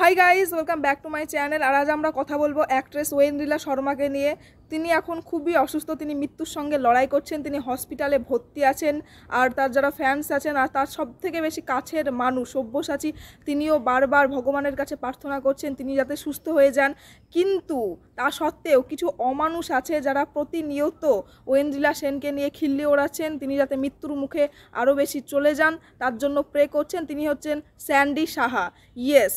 high guys welcome back to my channel আর আজ আমরা কথা বলবো অ্যাক্ট্রেস ওয়েন্দ্রিলা শর্মাকে নিয়ে তিনি এখন খুবই অসুস্থ তিনি মৃত্যুর সঙ্গে লড়াই করছেন তিনি হসপিটালে ভর্তি আছেন আর তার যারা ফ্যান্স আছেন আর তার সব থেকে বেশি কাছের মানুষ সব্যসাচী তিনিও বারবার ভগবানের কাছে প্রার্থনা করছেন তিনি যাতে সুস্থ হয়ে যান কিন্তু তা সত্ত্বেও কিছু অমানুষ আছে যারা প্রতিনিয়ত ওয়েন্দ্রিলা সেনকে নিয়ে খিল্লি ওড়াচ্ছেন তিনি যাতে মৃত্যুর মুখে আরও বেশি চলে যান তার জন্য প্রে করছেন তিনি হচ্ছেন স্যান্ডি সাহা ইয়েস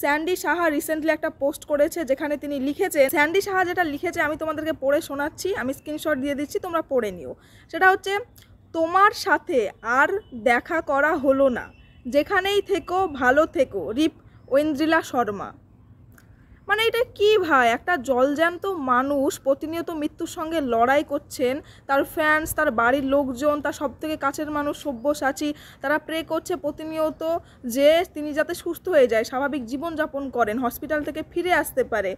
স্যান্ডি সাহা রিসেন্টলি একটা পোস্ট করেছে যেখানে তিনি লিখেছে স্যান্ডি সাহা যেটা লিখেছে আমি তোমাদেরকে পড়ে শোনাচ্ছি আমি স্ক্রিনশট দিয়ে দিচ্ছি তোমরা পড়ে নিও সেটা হচ্ছে তোমার সাথে আর দেখা করা হলো না যেখানেই থেকো ভালো থেকো রিপ ঐন্দ্রিলা শর্মা মানে এটা কি ভাই একটা জলজ্যান্ত মানুষ প্রতিনিয়ত মৃত্যুর সঙ্গে লড়াই করছেন তার ফ্যান্স তার বাড়ির লোকজন তার সব থেকে কাছের মানুষ সব্যসাচী তারা প্রে করছে প্রতিনিয়ত যে তিনি যাতে সুস্থ হয়ে যায় স্বাভাবিক জীবনযাপন করেন হসপিটাল থেকে ফিরে আসতে পারে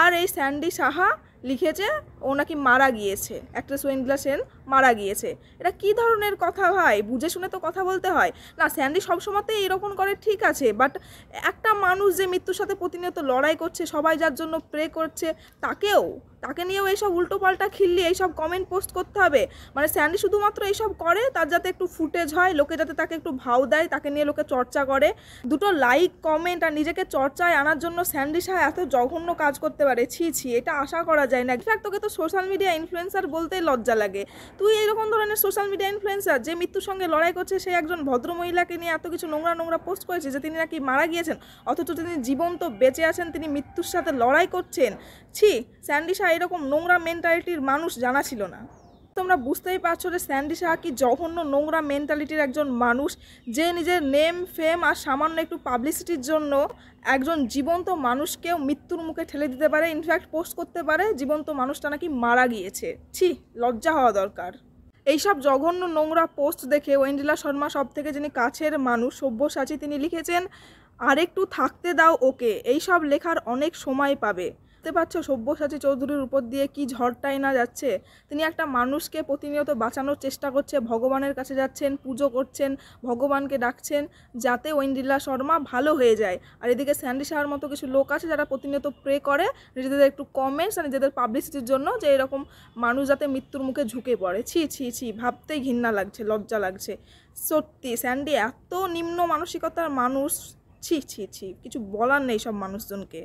আর এই স্যান্ডি সাহা লিখেছে ও নাকি মারা গিয়েছে একটা ওয়েন্ডলা সেন মারা গিয়েছে এটা কি ধরনের কথা ভাই বুঝে শুনে তো কথা বলতে হয় না স্যান্ডি সবসময়তে এরকম করে ঠিক আছে বাট একটা মানুষ যে মৃত্যুর সাথে প্রতিনিয়ত লড়াই করছে সবাই যার জন্য প্রে করছে তাকেও তাকে নিয়েও এইসব উল্টো পাল্টা খিল্লি এইসব কমেন্ট পোস্ট করতে হবে মানে স্যান্ডি শুধুমাত্র এইসব করে তার যাতে একটু ফুটেজ হয় লোকে যাতে তাকে একটু ভাও দেয় তাকে নিয়ে লোকে চর্চা করে দুটো লাইক কমেন্ট আর নিজেকে চর্চায় আনার জন্য স্যান্ডি সাহা এত জঘন্য কাজ করতে পারে ছি ছি এটা আশা করা যায় না ইনফ্যাক্ট তোকে তো সোশ্যাল মিডিয়া ইনফ্লুয়েন্সার বলতেই লজ্জা লাগে তুই এইরকম ধরনের সোশ্যাল মিডিয়া ইনফ্লুয়েন্সার যে মৃত্যুর সঙ্গে লড়াই করছে সে একজন ভদ্র মহিলাকে নিয়ে এত কিছু নোংরা নোংরা পোস্ট করেছে যে তিনি নাকি মারা গিয়েছেন অথচ তিনি জীবন্ত বেঁচে আছেন তিনি মৃত্যুর সাথে লড়াই করছেন ছি স্যান্ডি সাহা এরকম নোংরা মেন্টালিটির মানুষ জানা ছিল না তোমরা বুঝতেই পারছো যে স্যান্ডি সাহা কি জঘন্য নোংরা মেন্টালিটির একজন মানুষ যে নিজের নেম ফেম আর সামান্য একটু পাবলিসিটির জন্য একজন জীবন্ত মানুষকেও মৃত্যুর মুখে ঠেলে দিতে পারে ইনফ্যাক্ট পোস্ট করতে পারে জীবন্ত মানুষটা নাকি মারা গিয়েছে ছি লজ্জা হওয়া দরকার এইসব জঘন্য নোংরা পোস্ট দেখে ওয়েন্ডিলা শর্মা সব থেকে যিনি কাছের মানুষ সভ্যসাচী তিনি লিখেছেন আরেকটু থাকতে দাও ওকে এইসব লেখার অনেক সময় পাবে দেখতে পাচ্ছ সব্যসাচী চৌধুরীর উপর দিয়ে কি ঝড়টাই না যাচ্ছে তিনি একটা মানুষকে প্রতিনিয়ত বাঁচানোর চেষ্টা করছে ভগবানের কাছে যাচ্ছেন পুজো করছেন ভগবানকে ডাকছেন যাতে ওয়েন্ডিলা শর্মা ভালো হয়ে যায় আর এদিকে স্যান্ডি শাহার মতো কিছু লোক আছে যারা প্রতিনিয়ত প্রে করে নিজেদের একটু কমেন্টস আর নিজেদের পাবলিসিটির জন্য যে এরকম মানুষ যাতে মৃত্যুর মুখে ঝুঁকে পড়ে ছি ছি ছি ভাবতেই ঘৃণা লাগছে লজ্জা লাগছে সত্যি স্যান্ডি এত নিম্ন মানসিকতার মানুষ ছি ছি ছি কিছু বলার নেই সব মানুষজনকে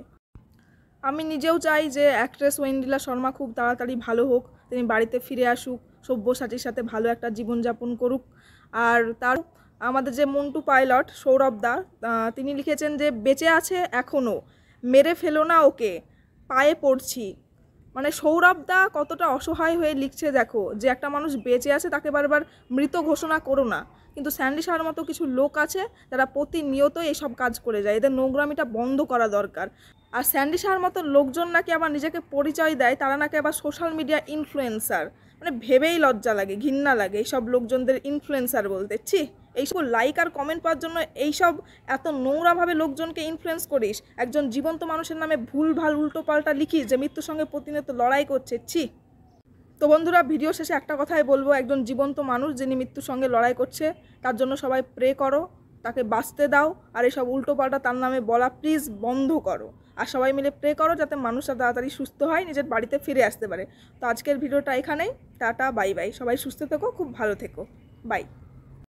আমি নিজেও চাই যে অ্যাক্ট্রেস ওয়েন্ডিলা শর্মা খুব তাড়াতাড়ি ভালো হোক তিনি বাড়িতে ফিরে আসুক সব্যসাচীর সাথে ভালো একটা জীবনযাপন করুক আর তার আমাদের যে মন্টু পাইলট সৌরভ দা তিনি লিখেছেন যে বেঁচে আছে এখনও মেরে ফেলো না ওকে পায়ে পড়ছি মানে সৌরভ দা কতটা অসহায় হয়ে লিখছে দেখো যে একটা মানুষ বেঁচে আছে তাকে বারবার মৃত ঘোষণা করো না কিন্তু স্যান্ডি সার মতো কিছু লোক আছে যারা প্রতিনিয়ত এইসব কাজ করে যায় এদের নোংরামিটা বন্ধ করা দরকার আর স্যান্ডি সার মতো লোকজন নাকি আবার নিজেকে পরিচয় দেয় তারা নাকি আবার সোশ্যাল মিডিয়া ইনফ্লুয়েন্সার মানে ভেবেই লজ্জা লাগে ঘৃণা লাগে এইসব লোকজনদের ইনফ্লুয়েন্সার বলতে ছি এইসব লাইক আর কমেন্ট পাওয়ার জন্য এইসব এত নোংরাভাবে লোকজনকে ইনফ্লুয়েন্স করিস একজন জীবন্ত মানুষের নামে ভুল ভাল উল্টো পাল্টা লিখিস যে মৃত্যুর সঙ্গে প্রতিনিয়ত লড়াই করছে ছি তো বন্ধুরা ভিডিও শেষে একটা কথাই বলবো একজন জীবন্ত মানুষ যিনি মৃত্যুর সঙ্গে লড়াই করছে তার জন্য সবাই প্রে করো তাকে বাঁচতে দাও আর এসব উল্টো পাল্টা তার নামে বলা প্লিজ বন্ধ করো আর সবাই মিলে প্রে করো যাতে মানুষরা তাড়াতাড়ি সুস্থ হয় নিজের বাড়িতে ফিরে আসতে পারে তো আজকের ভিডিওটা এখানেই টাটা বাই বাই সবাই সুস্থ থেকো খুব ভালো থেকো বাই